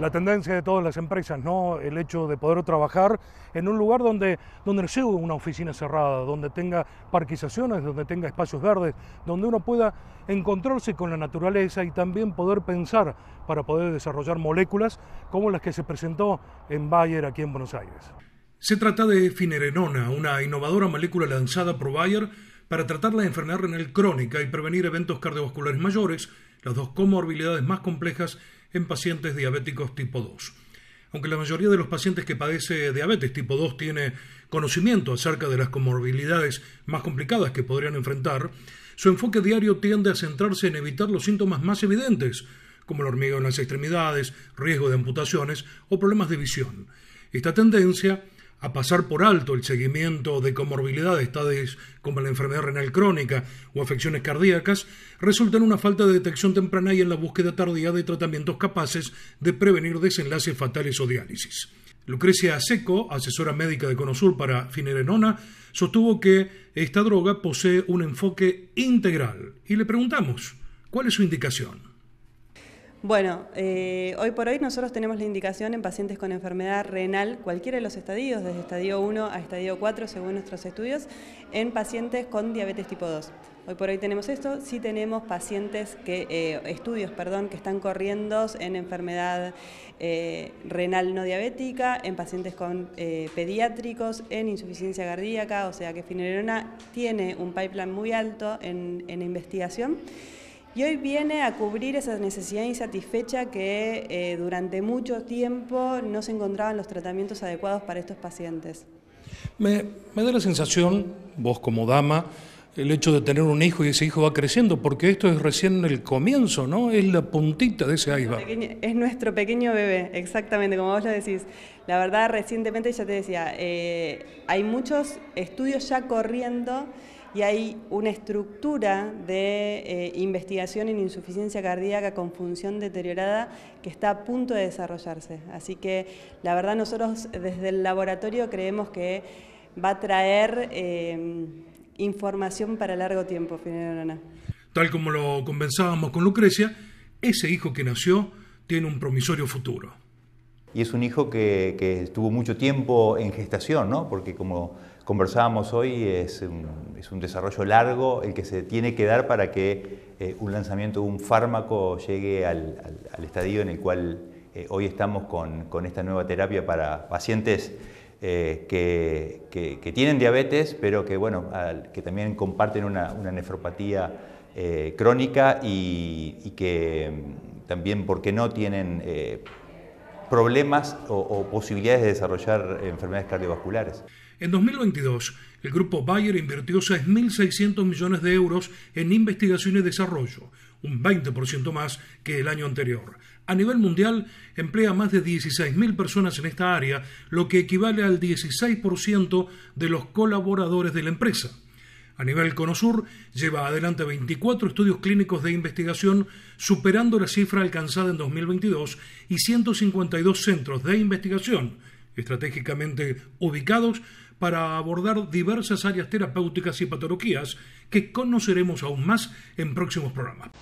la tendencia de todas las empresas, ¿no? El hecho de poder trabajar en un lugar donde, donde sea una oficina cerrada, donde tenga parquizaciones, donde tenga espacios verdes, donde uno pueda encontrarse con la naturaleza y también poder pensar para poder desarrollar moléculas como las que se presentó en Bayer aquí en Buenos Aires. Se trata de finerenona, una innovadora molécula lanzada por Bayer para tratar la enfermedad renal crónica y prevenir eventos cardiovasculares mayores, las dos comorbilidades más complejas en pacientes diabéticos tipo 2. Aunque la mayoría de los pacientes que padece diabetes tipo 2 tiene conocimiento acerca de las comorbilidades más complicadas que podrían enfrentar, su enfoque diario tiende a centrarse en evitar los síntomas más evidentes, como el hormigueo en las extremidades, riesgo de amputaciones o problemas de visión. Esta tendencia a pasar por alto el seguimiento de comorbilidades, tales como la enfermedad renal crónica o afecciones cardíacas, resulta en una falta de detección temprana y en la búsqueda tardía de tratamientos capaces de prevenir desenlaces fatales o diálisis. Lucrecia Seco, asesora médica de Conosur para Finerenona, sostuvo que esta droga posee un enfoque integral y le preguntamos, ¿cuál es su indicación? Bueno, eh, hoy por hoy nosotros tenemos la indicación en pacientes con enfermedad renal, cualquiera de los estadios, desde estadio 1 a estadio 4, según nuestros estudios, en pacientes con diabetes tipo 2. Hoy por hoy tenemos esto, sí tenemos pacientes que, eh, estudios, perdón, que están corriendo en enfermedad eh, renal no diabética, en pacientes con pediátricos, en insuficiencia cardíaca, o sea que Finerona tiene un pipeline muy alto en investigación y hoy viene a cubrir esa necesidad insatisfecha que eh, durante mucho tiempo no se encontraban los tratamientos adecuados para estos pacientes. Me, da la sensación, vos como dama, el hecho de tener un hijo y ese hijo va creciendo, porque esto es recién el comienzo, ¿no? Es la puntita de ese iceberg. Es nuestro pequeño bebé, exactamente, como vos lo decís. La verdad, recientemente ya te decía, eh, hay muchos estudios ya corriendo y hay una estructura de eh, investigación en insuficiencia cardíaca con función deteriorada que está a punto de desarrollarse. Así que la verdad nosotros desde el laboratorio creemos que va a traer eh, información para largo tiempo, Tal como lo conversábamos con Lucrecia, ese hijo que nació tiene un promisorio futuro y es un hijo que, estuvo mucho tiempo en gestación, porque como conversábamos hoy, es un, desarrollo largo el que se tiene que dar para que eh, un lanzamiento de un fármaco llegue al, estadio en el cual eh, hoy estamos con, esta nueva terapia para pacientes eh, que, tienen diabetes, pero que, bueno, que también comparten una, nefropatía crónica y, que mm, también, porque no?, tienen problemas o, posibilidades de desarrollar enfermedades cardiovasculares. En 2022, el grupo Bayer invirtió 6.600 millones de euros en investigación y desarrollo, un 20% más que el año anterior. A nivel mundial, emplea más de 16.000 personas en esta área, lo que equivale al 16% de los colaboradores de la empresa. A nivel Conosur, lleva adelante 24 estudios clínicos de investigación, superando la cifra alcanzada en 2022 y 152 centros de investigación estratégicamente ubicados para abordar diversas áreas terapéuticas y patologías que conoceremos aún más en próximos programas.